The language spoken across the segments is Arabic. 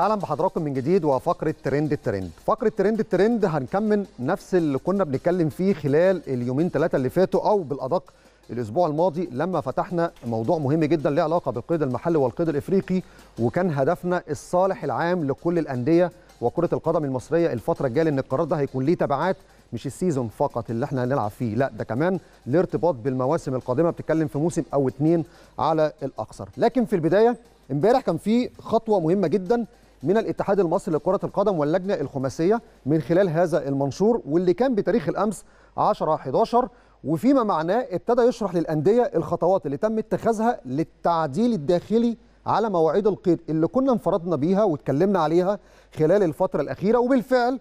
اهلا بحضراتكم من جديد وفقره ترند الترند فقره ترند الترند هنكمل نفس اللي كنا بنتكلم فيه خلال اليومين ثلاثه اللي فاتوا او بالادق الاسبوع الماضي لما فتحنا موضوع مهم جدا له علاقه بالقيد المحلي والقيد الافريقي وكان هدفنا الصالح العام لكل الانديه وكره القدم المصريه الفتره الجايه لان القرار ده هيكون ليه تبعات مش السيزون فقط اللي احنا هنلعب فيه لا ده كمان الارتباط بالمواسم القادمه بتتكلم في موسم او اتنين على الاقصر لكن في البدايه امبارح كان في خطوه مهمه جدا من الاتحاد المصري لكرة القدم واللجنة الخماسية من خلال هذا المنشور واللي كان بتاريخ الأمس 10 11 وفيما معناه ابتدى يشرح للأندية الخطوات اللي تم اتخاذها للتعديل الداخلي على مواعيد القيد اللي كنا انفرضنا بيها واتكلمنا عليها خلال الفترة الأخيرة وبالفعل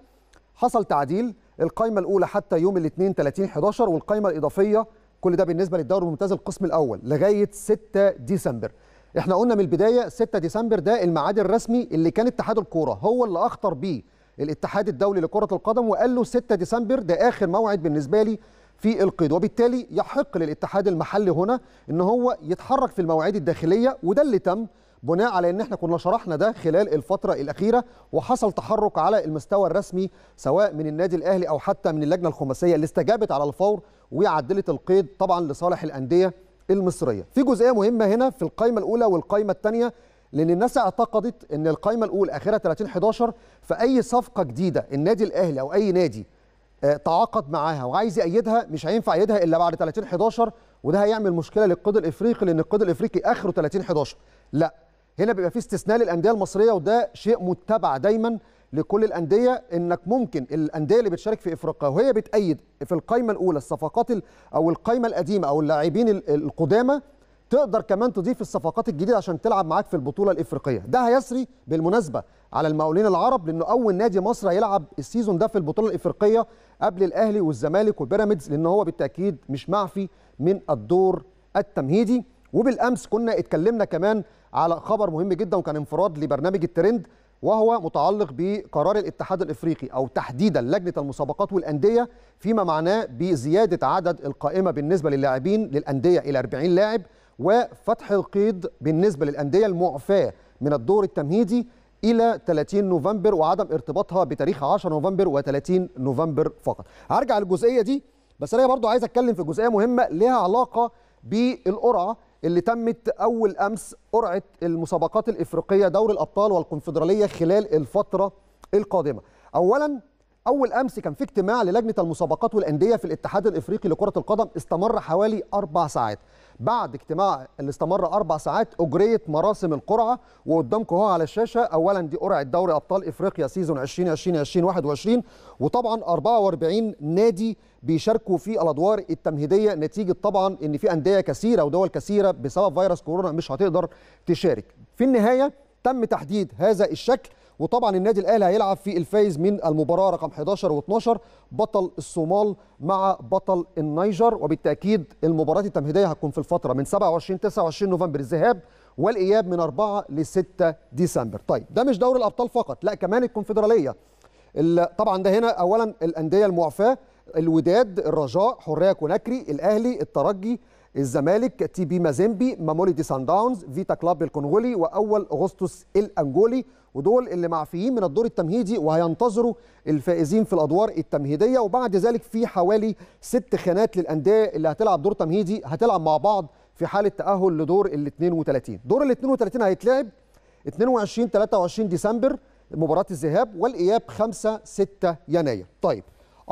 حصل تعديل القائمة الأولى حتى يوم الاثنين 30 11 والقائمة الإضافية كل ده بالنسبة للدوري الممتاز القسم الأول لغاية 6 ديسمبر احنا قلنا من البدايه 6 ديسمبر ده الميعاد الرسمي اللي كان اتحاد الكوره هو اللي اخطر بيه الاتحاد الدولي لكره القدم وقال له 6 ديسمبر ده اخر موعد بالنسبه لي في القيد وبالتالي يحق للاتحاد المحلي هنا ان هو يتحرك في المواعيد الداخليه وده اللي تم بناء على ان احنا كنا شرحنا ده خلال الفتره الاخيره وحصل تحرك على المستوى الرسمي سواء من النادي الاهلي او حتى من اللجنه الخماسيه اللي استجابت على الفور وعدلت القيد طبعا لصالح الانديه المصريه في جزئيه مهمه هنا في القائمه الاولى والقائمه الثانيه لان الناس اعتقدت ان القائمه الاولى اخرها 30 11 فاي صفقه جديده النادي الاهلي او اي نادي آه، تعاقد معاها وعايز يأيدها مش هينفع يأيدها الا بعد 30 11 وده هيعمل مشكله للقيد الافريقي لان القيد الافريقي اخره 30 11 لا هنا بيبقى في استثناء للانديه المصريه وده شيء متبع دايما لكل الانديه انك ممكن الانديه اللي بتشارك في افريقيا وهي بتأيد في القائمه الاولى الصفقات او القائمه القديمه او اللاعبين القدامى تقدر كمان تضيف الصفقات الجديده عشان تلعب معاك في البطوله الافريقيه ده هيسري بالمناسبه على المقاولين العرب لانه اول نادي مصر هيلعب السيزون ده في البطوله الافريقيه قبل الاهلي والزمالك والبيراميدز لان هو بالتاكيد مش معفي من الدور التمهيدي وبالامس كنا اتكلمنا كمان على خبر مهم جدا وكان انفراد لبرنامج الترند وهو متعلق بقرار الاتحاد الافريقي او تحديدا لجنه المسابقات والانديه فيما معناه بزياده عدد القائمه بالنسبه للاعبين للانديه الى 40 لاعب وفتح القيد بالنسبه للانديه المعفاه من الدور التمهيدي الى 30 نوفمبر وعدم ارتباطها بتاريخ 10 نوفمبر و30 نوفمبر فقط. هرجع للجزئيه دي بس انا برضو عايز اتكلم في جزئيه مهمه لها علاقه بالقرعه اللي تمت اول امس قرعه المسابقات الافريقيه دوري الابطال والكونفدراليه خلال الفتره القادمه اولا اول امس كان في اجتماع للجنه المسابقات والانديه في الاتحاد الافريقي لكره القدم استمر حوالي اربع ساعات بعد اجتماع اللي استمر اربع ساعات اجريت مراسم القرعه وقدامكم اهو على الشاشه اولا دي قرعه دوري ابطال افريقيا سيزون 2020 2021 وطبعا 44 نادي بيشاركوا في الادوار التمهيديه نتيجه طبعا ان في انديه كثيره ودول كثيره بسبب فيروس كورونا مش هتقدر تشارك في النهايه تم تحديد هذا الشكل وطبعا النادي الاهلي هيلعب في الفايز من المباراه رقم 11 و12 بطل الصومال مع بطل النيجر وبالتاكيد المباراه التمهيديه هتكون في الفتره من 27 29 نوفمبر الذهاب والاياب من 4 ل 6 ديسمبر طيب ده مش دوري الابطال فقط لا كمان الكونفدراليه طبعا ده هنا اولا الانديه المعفاه الوداد الرجاء حريه كوناكري الاهلي الترجي الزمالك تي بي مازيمبي دي سان داونز فيتا كلاب الكونغولي واول اغسطس الانجولي ودول اللي معفيين من الدور التمهيدي وهينتظروا الفائزين في الادوار التمهيديه وبعد ذلك في حوالي ست خانات للانديه اللي هتلعب دور تمهيدي هتلعب مع بعض في حاله تاهل لدور ال 32 دور ال 32 هيتلعب 22 23 ديسمبر مباراه الذهاب والاياب 5 6 يناير طيب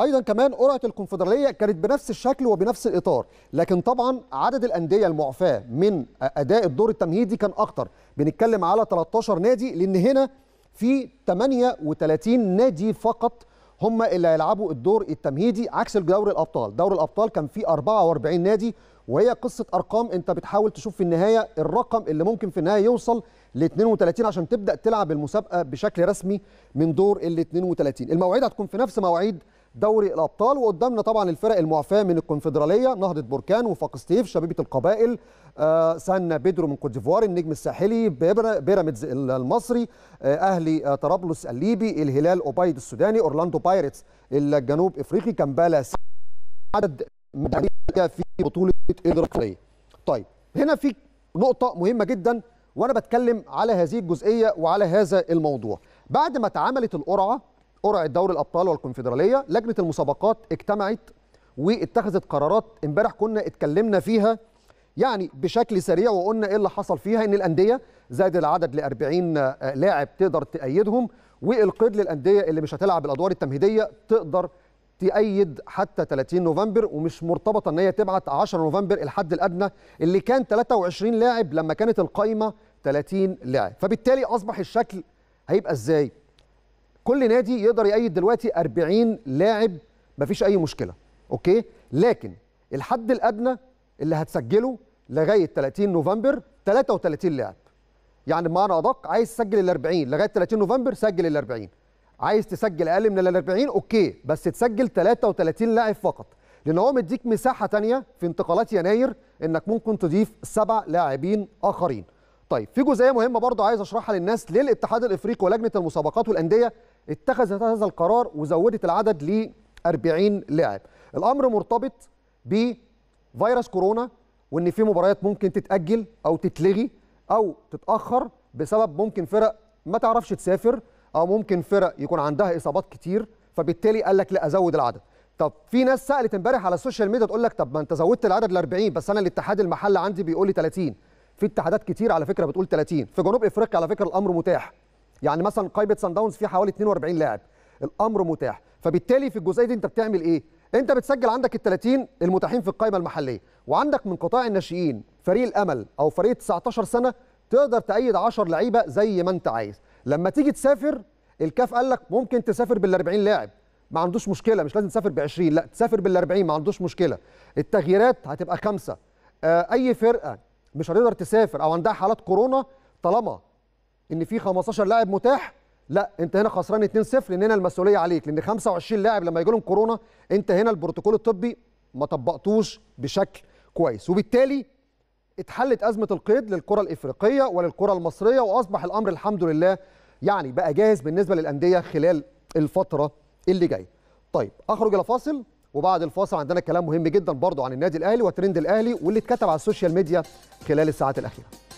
ايضا كمان قرعه الكونفدراليه كانت بنفس الشكل وبنفس الاطار لكن طبعا عدد الانديه المعفاه من اداء الدور التمهيدي كان اكتر بنتكلم على 13 نادي لان هنا في 38 نادي فقط هم اللي هيلعبوا الدور التمهيدي عكس دوري الابطال دوري الابطال كان فيه 44 نادي وهي قصه ارقام انت بتحاول تشوف في النهايه الرقم اللي ممكن في النهايه يوصل ل 32 عشان تبدا تلعب المسابقه بشكل رسمي من دور ال 32 المواعيد هتكون في نفس مواعيد دوري الابطال وقدامنا طبعا الفرق المعفاه من الكونفدراليه نهضه بركان وفاق ستيف شبيبه القبائل آه، سان بيدرو من كوت ديفوار النجم الساحلي بيراميدز المصري آه، اهلي آه، طرابلس الليبي الهلال اوبايد السوداني اورلاندو بايرتس الجنوب افريقي كامبالا عدد في بطوله ادراكيه طيب هنا في نقطه مهمه جدا وانا بتكلم على هذه الجزئيه وعلى هذا الموضوع بعد ما اتعملت القرعه قرعه دوري الابطال والكونفدراليه لجنه المسابقات اجتمعت واتخذت قرارات امبارح كنا اتكلمنا فيها يعني بشكل سريع وقلنا ايه اللي حصل فيها ان الانديه زاد العدد ل 40 آه، لاعب تقدر تأيدهم والقيد للانديه اللي مش هتلعب الادوار التمهيديه تقدر تأيد حتى 30 نوفمبر ومش مرتبطه ان هي تبعت 10 نوفمبر الحد الادنى اللي كان 23 لاعب لما كانت القايمه 30 لاعب فبالتالي اصبح الشكل هيبقى ازاي كل نادي يقدر يأيد دلوقتي 40 لاعب مفيش أي مشكلة أوكي لكن الحد الأدنى اللي هتسجله لغاية 30 نوفمبر 33 لاعب يعني بمعنى أدق عايز تسجل ال 40 لغاية 30 نوفمبر سجل ال 40 عايز تسجل أقل من ال 40 أوكي بس تسجل 33 لاعب فقط لأن هو مديك مساحة تانية في انتقالات يناير إنك ممكن تضيف سبع لاعبين آخرين طيب في جزئيه مهمه برضه عايز اشرحها للناس ليه الاتحاد الافريقي ولجنه المسابقات والانديه اتخذت هذا القرار وزودت العدد ل 40 لاعب الامر مرتبط بفيروس كورونا وان في مباريات ممكن تتاجل او تتلغي او تتاخر بسبب ممكن فرق ما تعرفش تسافر او ممكن فرق يكون عندها اصابات كتير فبالتالي قال لك لا ازود العدد طب في ناس سالت امبارح على السوشيال ميديا تقول لك طب ما انت زودت العدد ل 40 بس انا الاتحاد المحلي عندي بيقول لي 30 في اتحادات كتير على فكره بتقول 30 في جنوب افريقيا على فكره الامر متاح يعني مثلا قائمه سان داونز فيه حوالي 42 لاعب الامر متاح فبالتالي في الجزئيه دي انت بتعمل ايه انت بتسجل عندك ال 30 المتاحين في القائمه المحليه وعندك من قطاع الناشئين فريق الامل او فريق 19 سنه تقدر تأيد 10 لعيبه زي ما انت عايز لما تيجي تسافر الكاف قال لك ممكن تسافر بال 40 لاعب ما عندوش مشكله مش لازم تسافر ب 20 لا تسافر بال 40 ما عندوش مشكله التغييرات هتبقى خمسه آه، اي فرقه مش هتقدر تسافر او عندها حالات كورونا طالما ان في 15 لاعب متاح لا انت هنا خسران 2-0 لان هنا المسؤوليه عليك لان 25 لاعب لما يجي لهم كورونا انت هنا البروتوكول الطبي ما طبقتوش بشكل كويس وبالتالي اتحلت ازمه القيد للكره الافريقيه وللكره المصريه واصبح الامر الحمد لله يعني بقى جاهز بالنسبه للانديه خلال الفتره اللي جايه. طيب اخرج الى فاصل وبعد الفاصل عندنا كلام مهم جدا برضو عن النادي الاهلي وترند الاهلي واللي اتكتب على السوشيال ميديا خلال الساعات الاخيره.